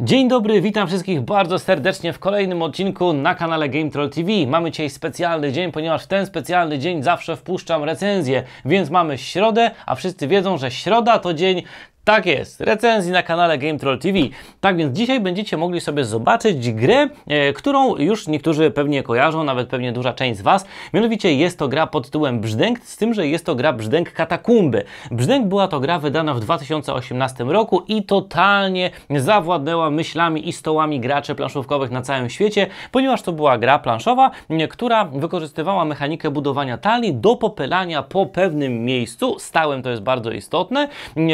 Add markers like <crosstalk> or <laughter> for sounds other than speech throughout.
Dzień dobry, witam wszystkich bardzo serdecznie w kolejnym odcinku na kanale Game Troll TV. Mamy dzisiaj specjalny dzień, ponieważ w ten specjalny dzień zawsze wpuszczam recenzję, więc mamy środę, a wszyscy wiedzą, że środa to dzień tak jest, recenzji na kanale Game Troll TV. Tak więc dzisiaj będziecie mogli sobie zobaczyć grę, e, którą już niektórzy pewnie kojarzą, nawet pewnie duża część z Was. Mianowicie jest to gra pod tytułem Brzdęk, z tym, że jest to gra Brzdęk Katakumby. Brzdęk była to gra wydana w 2018 roku i totalnie zawładnęła myślami i stołami graczy planszówkowych na całym świecie, ponieważ to była gra planszowa, która wykorzystywała mechanikę budowania talii do popylania po pewnym miejscu, stałym to jest bardzo istotne,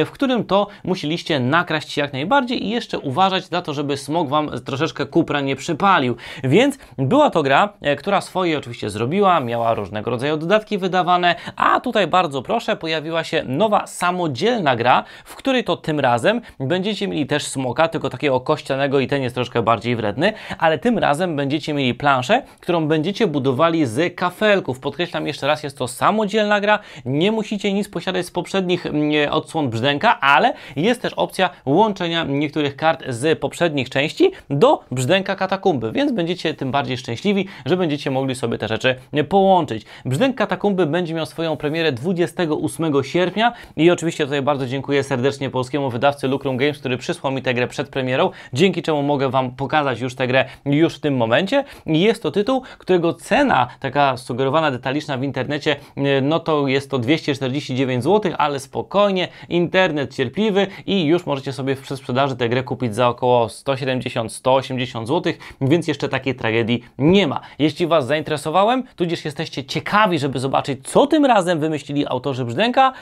w którym to musieliście nakraść jak najbardziej i jeszcze uważać na to, żeby smog Wam troszeczkę kupra nie przypalił. Więc była to gra, e, która swoje oczywiście zrobiła, miała różnego rodzaju dodatki wydawane, a tutaj bardzo proszę, pojawiła się nowa samodzielna gra, w której to tym razem będziecie mieli też smoka, tylko takiego kościanego i ten jest troszkę bardziej wredny, ale tym razem będziecie mieli planszę, którą będziecie budowali z kafelków. Podkreślam jeszcze raz, jest to samodzielna gra, nie musicie nic posiadać z poprzednich mm, e, odsłon brzdęka, ale jest też opcja łączenia niektórych kart z poprzednich części do brzdęka katakumby, więc będziecie tym bardziej szczęśliwi, że będziecie mogli sobie te rzeczy połączyć. Brzdęk katakumby będzie miał swoją premierę 28 sierpnia i oczywiście tutaj bardzo dziękuję serdecznie polskiemu wydawcy Lucrum Games, który przysłał mi tę grę przed premierą, dzięki czemu mogę Wam pokazać już tę grę już w tym momencie. Jest to tytuł, którego cena taka sugerowana detaliczna w internecie, no to jest to 249 zł, ale spokojnie, internet cierpi piwy i już możecie sobie przy sprzedaży tę grę kupić za około 170-180 zł, więc jeszcze takiej tragedii nie ma. Jeśli Was zainteresowałem, tudzież jesteście ciekawi, żeby zobaczyć, co tym razem wymyślili autorzy Brzdęka,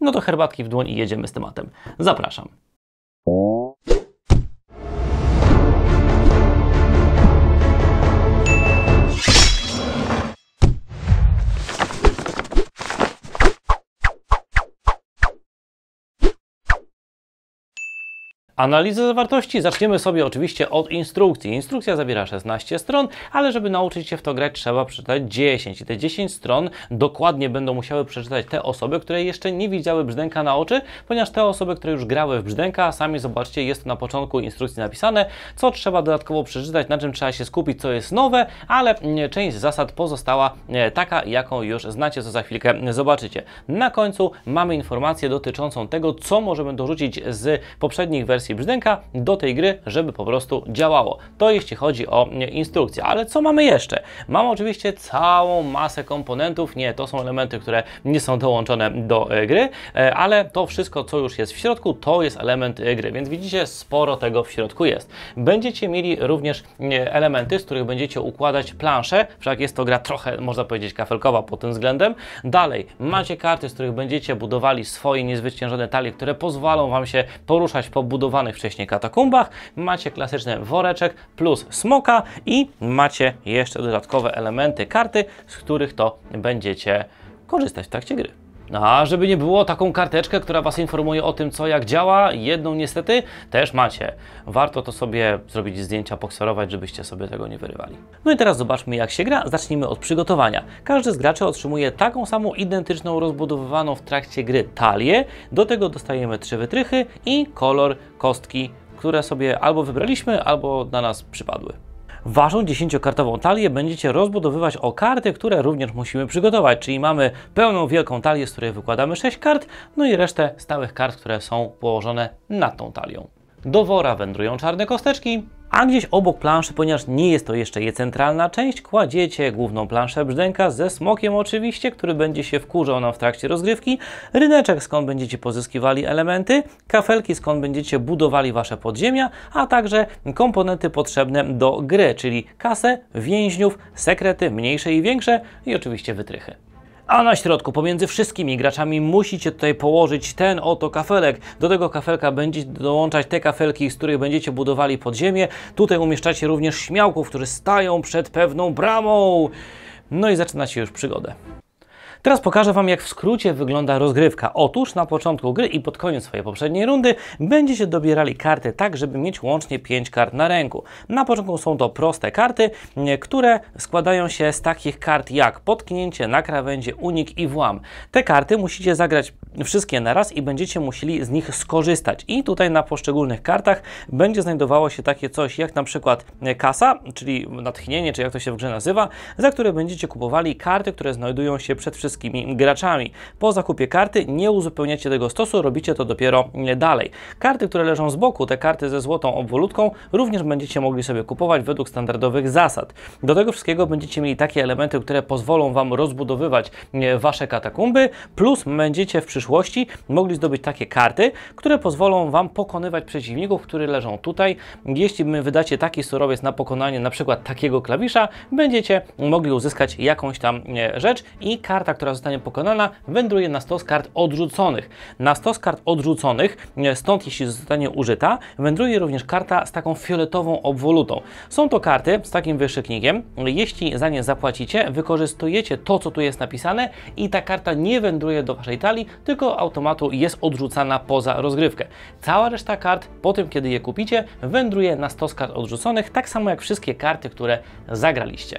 no to herbatki w dłoń i jedziemy z tematem. Zapraszam. Analizę zawartości zaczniemy sobie oczywiście od instrukcji. Instrukcja zawiera 16 stron, ale żeby nauczyć się w to grać trzeba przeczytać 10 i te 10 stron dokładnie będą musiały przeczytać te osoby, które jeszcze nie widziały brzdęka na oczy, ponieważ te osoby, które już grały w brzdęka, sami zobaczcie, jest na początku instrukcji napisane, co trzeba dodatkowo przeczytać, na czym trzeba się skupić, co jest nowe, ale mm, część zasad pozostała e, taka, jaką już znacie, co za chwilkę zobaczycie. Na końcu mamy informację dotyczącą tego, co możemy dorzucić z poprzednich wersji wersji brzdęka do tej gry, żeby po prostu działało. To jeśli chodzi o instrukcję. Ale co mamy jeszcze? Mamy oczywiście całą masę komponentów. Nie, to są elementy, które nie są dołączone do e, gry, e, ale to wszystko, co już jest w środku, to jest element e, gry. Więc widzicie, sporo tego w środku jest. Będziecie mieli również elementy, z których będziecie układać plansze, wszak jest to gra trochę, można powiedzieć, kafelkowa pod tym względem. Dalej, macie karty, z których będziecie budowali swoje niezwyciężone talie, które pozwolą Wam się poruszać po budowaniu wcześniej katakumbach, macie klasyczny woreczek plus smoka i macie jeszcze dodatkowe elementy karty, z których to będziecie korzystać w trakcie gry. A żeby nie było, taką karteczkę, która Was informuje o tym, co jak działa, jedną niestety też macie. Warto to sobie zrobić zdjęcia, pokserować, żebyście sobie tego nie wyrywali. No i teraz zobaczmy jak się gra. Zacznijmy od przygotowania. Każdy z graczy otrzymuje taką samą identyczną, rozbudowywaną w trakcie gry talię. Do tego dostajemy trzy wytrychy i kolor kostki, które sobie albo wybraliśmy, albo na nas przypadły. Waszą dziesięciokartową talię będziecie rozbudowywać o karty, które również musimy przygotować, czyli mamy pełną wielką talię, z której wykładamy 6 kart, no i resztę stałych kart, które są położone nad tą talią. Do wora wędrują czarne kosteczki, a gdzieś obok planszy, ponieważ nie jest to jeszcze jej centralna część, kładziecie główną planszę brzdęka ze smokiem oczywiście, który będzie się wkurzał nam w trakcie rozgrywki, ryneczek skąd będziecie pozyskiwali elementy, kafelki skąd będziecie budowali wasze podziemia, a także komponenty potrzebne do gry, czyli kasę, więźniów, sekrety mniejsze i większe i oczywiście wytrychy a na środku pomiędzy wszystkimi graczami musicie tutaj położyć ten oto kafelek. Do tego kafelka będziecie dołączać te kafelki, z których będziecie budowali podziemie. Tutaj umieszczacie również śmiałków, którzy stają przed pewną bramą. No i zaczyna się już przygodę. Teraz pokażę Wam, jak w skrócie wygląda rozgrywka. Otóż na początku gry i pod koniec swojej poprzedniej rundy będziecie dobierali karty tak, żeby mieć łącznie 5 kart na ręku. Na początku są to proste karty, które składają się z takich kart jak potknięcie, na krawędzie, unik i włam. Te karty musicie zagrać wszystkie na raz i będziecie musieli z nich skorzystać. I tutaj na poszczególnych kartach będzie znajdowało się takie coś jak na przykład kasa, czyli natchnienie, czy jak to się w grze nazywa, za które będziecie kupowali karty, które znajdują się przed wszystkim wszystkimi graczami. Po zakupie karty nie uzupełniacie tego stosu, robicie to dopiero dalej. Karty, które leżą z boku, te karty ze złotą obwolutką, również będziecie mogli sobie kupować według standardowych zasad. Do tego wszystkiego będziecie mieli takie elementy, które pozwolą Wam rozbudowywać e, Wasze katakumby, plus będziecie w przyszłości mogli zdobyć takie karty, które pozwolą Wam pokonywać przeciwników, które leżą tutaj. Jeśli my wydacie taki surowiec na pokonanie na przykład takiego klawisza, będziecie mogli uzyskać jakąś tam e, rzecz i karta, która zostanie pokonana, wędruje na stos kart odrzuconych. Na stos kart odrzuconych, e, stąd jeśli zostanie użyta, wędruje również karta z taką fioletową obwolutą. Są to karty z takim wyszyknikiem. Jeśli za nie zapłacicie, wykorzystujecie to, co tu jest napisane i ta karta nie wędruje do waszej talii, tylko automatu jest odrzucana poza rozgrywkę. Cała reszta kart, po tym kiedy je kupicie, wędruje na stos kart odrzuconych, tak samo jak wszystkie karty, które zagraliście.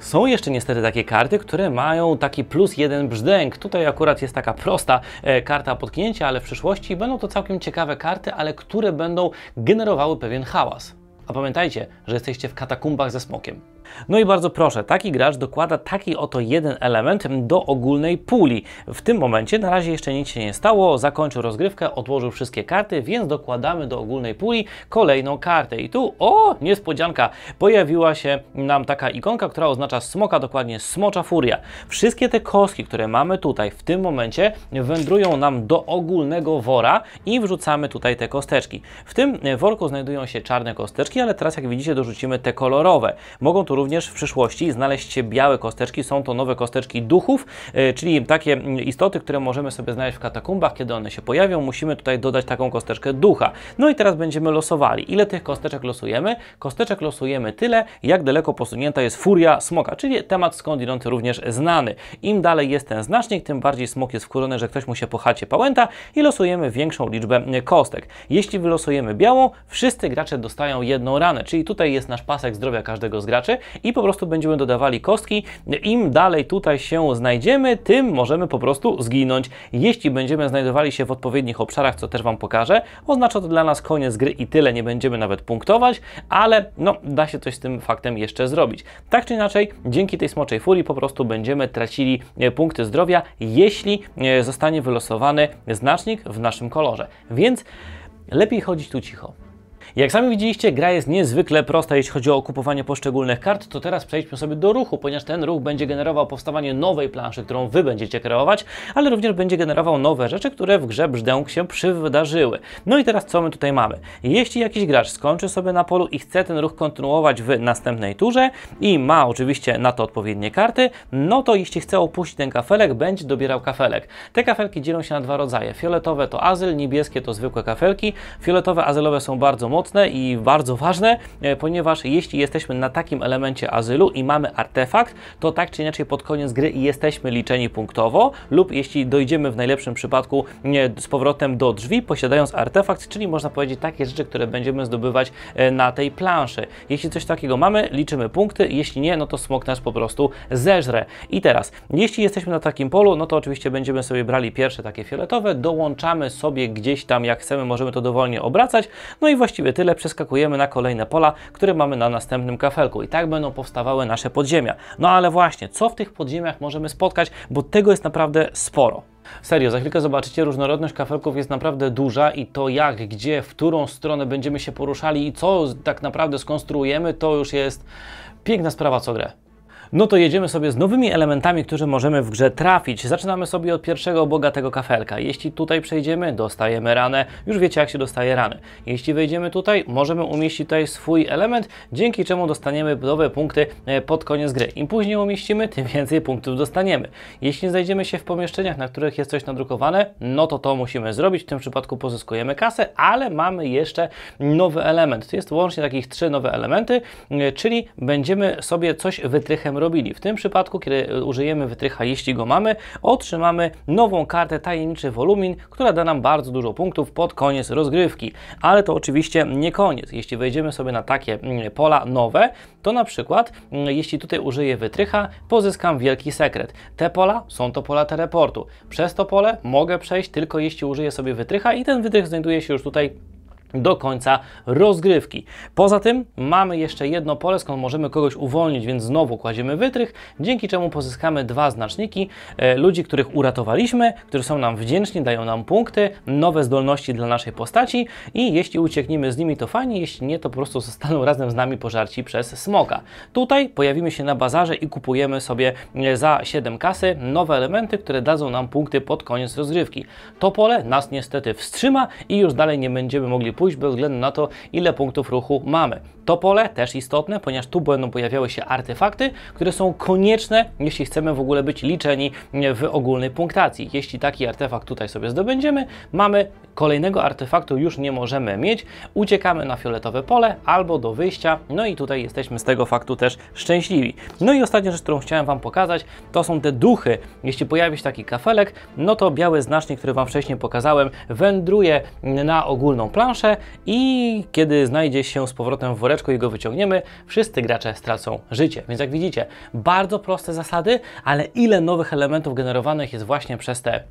Są jeszcze niestety takie karty, które mają taki plus jeden brzdęk. Tutaj akurat jest taka prosta e, karta potknięcia, ale w przyszłości będą to całkiem ciekawe karty, ale które będą generowały pewien hałas. A pamiętajcie, że jesteście w katakumbach ze smokiem. No i bardzo proszę, taki gracz dokłada taki oto jeden element do ogólnej puli. W tym momencie na razie jeszcze nic się nie stało, zakończył rozgrywkę, odłożył wszystkie karty, więc dokładamy do ogólnej puli kolejną kartę. I tu, o, niespodzianka, pojawiła się nam taka ikonka, która oznacza smoka, dokładnie smocza furia. Wszystkie te kostki, które mamy tutaj w tym momencie wędrują nam do ogólnego wora i wrzucamy tutaj te kosteczki. W tym worku znajdują się czarne kosteczki, ale teraz jak widzicie dorzucimy te kolorowe. Mogą tu również w przyszłości znaleźć białe kosteczki. Są to nowe kosteczki duchów, e, czyli takie mm, istoty, które możemy sobie znaleźć w katakumbach. Kiedy one się pojawią, musimy tutaj dodać taką kosteczkę ducha. No i teraz będziemy losowali. Ile tych kosteczek losujemy? Kosteczek losujemy tyle, jak daleko posunięta jest furia smoka, czyli temat skądinąd również znany. Im dalej jest ten znacznik, tym bardziej smok jest wkurzony, że ktoś mu się po chacie pałęta i losujemy większą liczbę kostek. Jeśli wylosujemy białą, wszyscy gracze dostają jedną ranę, czyli tutaj jest nasz pasek zdrowia każdego z graczy i po prostu będziemy dodawali kostki. Im dalej tutaj się znajdziemy, tym możemy po prostu zginąć. Jeśli będziemy znajdowali się w odpowiednich obszarach, co też Wam pokażę, oznacza to dla nas koniec gry i tyle, nie będziemy nawet punktować, ale no, da się coś z tym faktem jeszcze zrobić. Tak czy inaczej, dzięki tej smoczej furii po prostu będziemy tracili e, punkty zdrowia, jeśli e, zostanie wylosowany znacznik w naszym kolorze. Więc lepiej chodzić tu cicho. Jak sami widzieliście, gra jest niezwykle prosta, jeśli chodzi o kupowanie poszczególnych kart, to teraz przejdźmy sobie do ruchu, ponieważ ten ruch będzie generował powstawanie nowej planszy, którą Wy będziecie kreować, ale również będzie generował nowe rzeczy, które w grze brzdęk się przywydarzyły. No i teraz co my tutaj mamy? Jeśli jakiś gracz skończy sobie na polu i chce ten ruch kontynuować w następnej turze i ma oczywiście na to odpowiednie karty, no to jeśli chce opuścić ten kafelek, będzie dobierał kafelek. Te kafelki dzielą się na dwa rodzaje. Fioletowe to azyl, niebieskie to zwykłe kafelki. Fioletowe azylowe są bardzo mocne, i bardzo ważne, e, ponieważ jeśli jesteśmy na takim elemencie azylu i mamy artefakt, to tak czy inaczej pod koniec gry jesteśmy liczeni punktowo lub jeśli dojdziemy w najlepszym przypadku z powrotem do drzwi, posiadając artefakt, czyli można powiedzieć takie rzeczy, które będziemy zdobywać e, na tej planszy. Jeśli coś takiego mamy, liczymy punkty, jeśli nie, no to smok nas po prostu zeżre. I teraz, jeśli jesteśmy na takim polu, no to oczywiście będziemy sobie brali pierwsze takie fioletowe, dołączamy sobie gdzieś tam, jak chcemy, możemy to dowolnie obracać, no i właściwie sobie tyle, przeskakujemy na kolejne pola, które mamy na następnym kafelku i tak będą powstawały nasze podziemia. No ale właśnie, co w tych podziemiach możemy spotkać, bo tego jest naprawdę sporo. Serio, za chwilkę zobaczycie, różnorodność kafelków jest naprawdę duża i to jak, gdzie, w którą stronę będziemy się poruszali i co tak naprawdę skonstruujemy, to już jest piękna sprawa co grę no to jedziemy sobie z nowymi elementami, które możemy w grze trafić. Zaczynamy sobie od pierwszego bogatego kafelka. Jeśli tutaj przejdziemy, dostajemy ranę. Już wiecie, jak się dostaje rany. Jeśli wejdziemy tutaj, możemy umieścić tutaj swój element, dzięki czemu dostaniemy nowe punkty e, pod koniec gry. Im później umieścimy, tym <laughs> więcej punktów dostaniemy. Jeśli znajdziemy się w pomieszczeniach, na których jest coś nadrukowane, no to to musimy zrobić. W tym przypadku pozyskujemy kasę, ale mamy jeszcze nowy element. To jest łącznie takich trzy nowe elementy, e, czyli będziemy sobie coś wytrychem robili. W tym przypadku, kiedy użyjemy wytrycha, jeśli go mamy, otrzymamy nową kartę tajemniczy wolumin, która da nam bardzo dużo punktów pod koniec rozgrywki. Ale to oczywiście nie koniec. Jeśli wejdziemy sobie na takie mm, pola nowe, to na przykład, mm, jeśli tutaj użyję wytrycha, pozyskam wielki sekret. Te pola są to pola teleportu. Przez to pole mogę przejść tylko jeśli użyję sobie wytrycha i ten wytrych znajduje się już tutaj do końca rozgrywki. Poza tym mamy jeszcze jedno pole, skąd możemy kogoś uwolnić, więc znowu kładziemy wytrych, dzięki czemu pozyskamy dwa znaczniki e, ludzi, których uratowaliśmy, którzy są nam wdzięczni, dają nam punkty, nowe zdolności dla naszej postaci i jeśli uciekniemy z nimi to fajnie, jeśli nie to po prostu zostaną razem z nami pożarci przez smoka. Tutaj pojawimy się na bazarze i kupujemy sobie e, za 7 kasy nowe elementy, które dadzą nam punkty pod koniec rozgrywki. To pole nas niestety wstrzyma i już dalej nie będziemy mogli pójść bez względu na to, ile punktów ruchu mamy. To pole też istotne, ponieważ tu będą pojawiały się artefakty, które są konieczne, jeśli chcemy w ogóle być liczeni w ogólnej punktacji. Jeśli taki artefakt tutaj sobie zdobędziemy, mamy kolejnego artefaktu już nie możemy mieć, uciekamy na fioletowe pole albo do wyjścia, no i tutaj jesteśmy z tego faktu też szczęśliwi. No i ostatnia rzecz, którą chciałem Wam pokazać, to są te duchy. Jeśli pojawi się taki kafelek, no to biały znacznik, który Wam wcześniej pokazałem, wędruje na ogólną planszę i kiedy znajdzie się z powrotem w woreczku, kółeczko i go wyciągniemy, wszyscy gracze stracą życie. Więc jak widzicie, bardzo proste zasady, ale ile nowych elementów generowanych jest właśnie przez te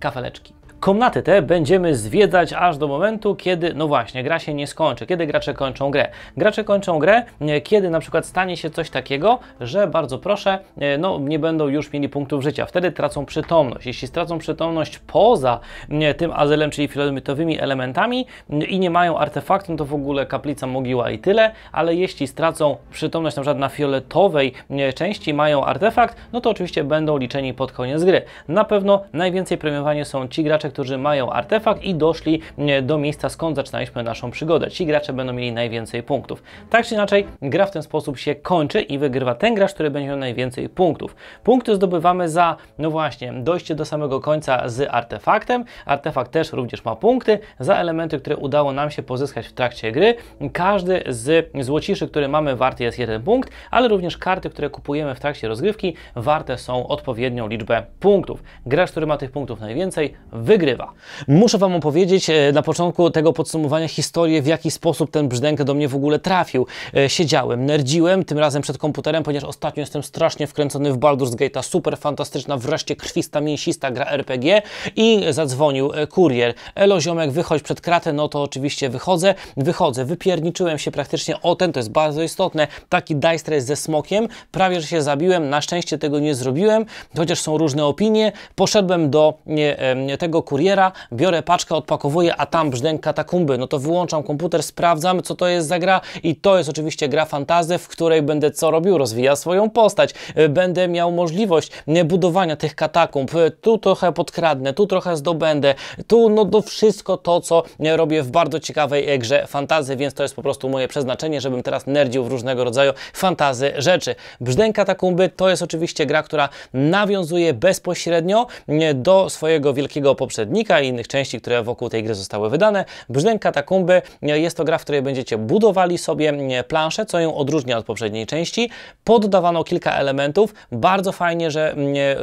kafeleczki. Komnaty te będziemy zwiedzać aż do momentu, kiedy, no właśnie, gra się nie skończy, kiedy gracze kończą grę. Gracze kończą grę, e, kiedy na przykład stanie się coś takiego, że bardzo proszę, e, no nie będą już mieli punktów życia. Wtedy tracą przytomność. Jeśli stracą przytomność poza e, tym azylem, czyli filametowymi elementami i nie mają artefaktu, no to w ogóle kaplica mogiła i tyle, ale jeśli stracą przytomność na przykład na fioletowej części, mają artefakt, no to oczywiście będą liczeni pod koniec gry. Na pewno najwięcej premiowani są ci gracze, gracze, którzy mają artefakt i doszli do miejsca, skąd zaczynaliśmy naszą przygodę. Ci gracze będą mieli najwięcej punktów. Tak czy inaczej, gra w ten sposób się kończy i wygrywa ten gracz, który będzie miał najwięcej punktów. Punkty zdobywamy za, no właśnie, dojście do samego końca z artefaktem. Artefakt też również ma punkty za elementy, które udało nam się pozyskać w trakcie gry. Każdy z złociszy, który mamy, wart jest jeden punkt, ale również karty, które kupujemy w trakcie rozgrywki, warte są odpowiednią liczbę punktów. Gracz, który ma tych punktów najwięcej, wygrywa wygrywa. Muszę Wam opowiedzieć e, na początku tego podsumowania historię, w jaki sposób ten brzdęk do mnie w ogóle trafił. E, siedziałem, nerdziłem, tym razem przed komputerem, ponieważ ostatnio jestem strasznie wkręcony w Baldur's Gate'a, super fantastyczna, wreszcie krwista, mięsista gra RPG i zadzwonił e, kurier. Elo ziomek, wychodź przed kratę, no to oczywiście wychodzę, wychodzę, wypierniczyłem się praktycznie o ten, to jest bardzo istotne, taki dice ze smokiem, prawie że się zabiłem, na szczęście tego nie zrobiłem, chociaż są różne opinie, poszedłem do nie, tego kuriera, biorę paczkę, odpakowuję, a tam brzdęk katakumby, no to wyłączam komputer, sprawdzam, co to jest za gra i to jest oczywiście gra fantazy, w której będę co robił, rozwijał swoją postać, e, będę miał możliwość budowania tych katakumb, e, tu trochę podkradnę, tu trochę zdobędę, tu no to wszystko to, co e, robię w bardzo ciekawej grze fantazy, więc to jest po prostu moje przeznaczenie, żebym teraz nerdził w różnego rodzaju fantazy rzeczy. Brzdęk katakumby to jest oczywiście gra, która nawiązuje bezpośrednio do swojego wielkiego poprzednika, poprzednika i innych części, które wokół tej gry zostały wydane. Brzdęk Katakumby e, jest to gra, w której będziecie budowali sobie e, planszę, co ją odróżnia od poprzedniej części. Poddawano kilka elementów. Bardzo fajnie, że e,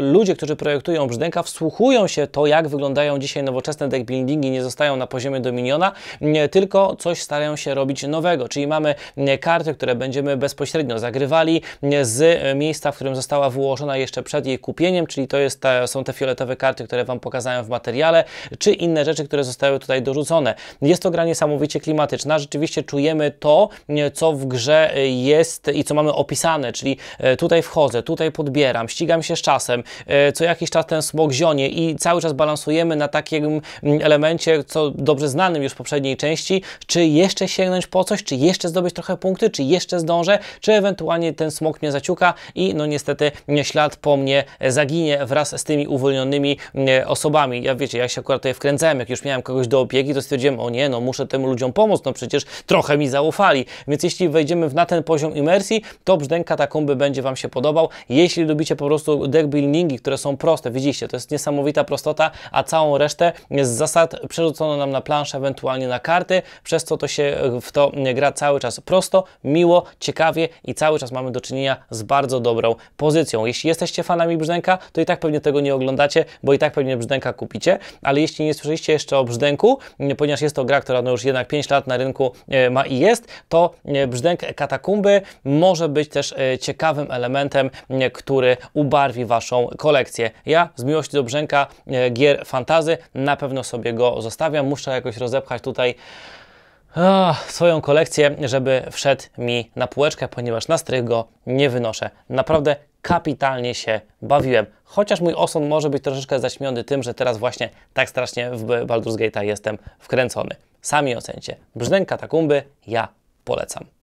ludzie, którzy projektują Brzdęka, wsłuchują się to, jak wyglądają dzisiaj nowoczesne deckbuildingi, nie zostają na poziomie Dominiona, tylko coś starają się robić nowego. Czyli mamy karty, które będziemy bezpośrednio zagrywali z miejsca, w którym została wyłożona jeszcze przed jej kupieniem, czyli to jest te, są te fioletowe karty, które Wam pokazałem w materiale ale czy inne rzeczy, które zostały tutaj dorzucone. Jest to gra niesamowicie klimatyczna, rzeczywiście czujemy to, co w grze jest i co mamy opisane, czyli e, tutaj wchodzę, tutaj podbieram, ścigam się z czasem, e, co jakiś czas ten smog zionie i cały czas balansujemy na takim mm, elemencie, co dobrze znanym już w poprzedniej części, czy jeszcze sięgnąć po coś, czy jeszcze zdobyć trochę punkty, czy jeszcze zdążę, czy ewentualnie ten smog mnie zaciuka i no niestety ślad po mnie e, zaginie wraz z tymi uwolnionymi mm, osobami. Ja wiecie, wiecie, się akurat tutaj wkręcałem, jak już miałem kogoś do opieki, to stwierdziłem, o nie, no muszę tym ludziom pomóc, no przecież trochę mi zaufali. Więc jeśli wejdziemy w, na ten poziom imersji, to taką by będzie Wam się podobał. Jeśli lubicie po prostu deck deckbuildingi, które są proste, widzicie, to jest niesamowita prostota, a całą resztę z zasad przerzucono nam na planszę, ewentualnie na karty, przez co to się e, w to e, gra cały czas prosto, miło, ciekawie i cały czas mamy do czynienia z bardzo dobrą pozycją. Jeśli jesteście fanami brzdęka, to i tak pewnie tego nie oglądacie, bo i tak pewnie brzdęka kupicie, ale jeśli nie słyszeliście jeszcze o brzdęku, mm, ponieważ jest to gra, która no już jednak 5 lat na rynku e, ma i jest, to e, brzdęk katakumby może być też e, ciekawym elementem, który ubarwi Waszą kolekcję. Ja z miłości do brzęka gier fantazy na pewno sobie go zostawiam. Muszę jakoś rozepchać tutaj oh, swoją kolekcję, żeby wszedł mi na półeczkę, ponieważ na strych go nie wynoszę. Naprawdę kapitalnie się bawiłem. Chociaż mój osąd może być troszeczkę zaśmiony tym, że teraz właśnie tak strasznie w Baldur's Gate'a jestem wkręcony. Sami ocencie. Brzdęka takumby, ja polecam.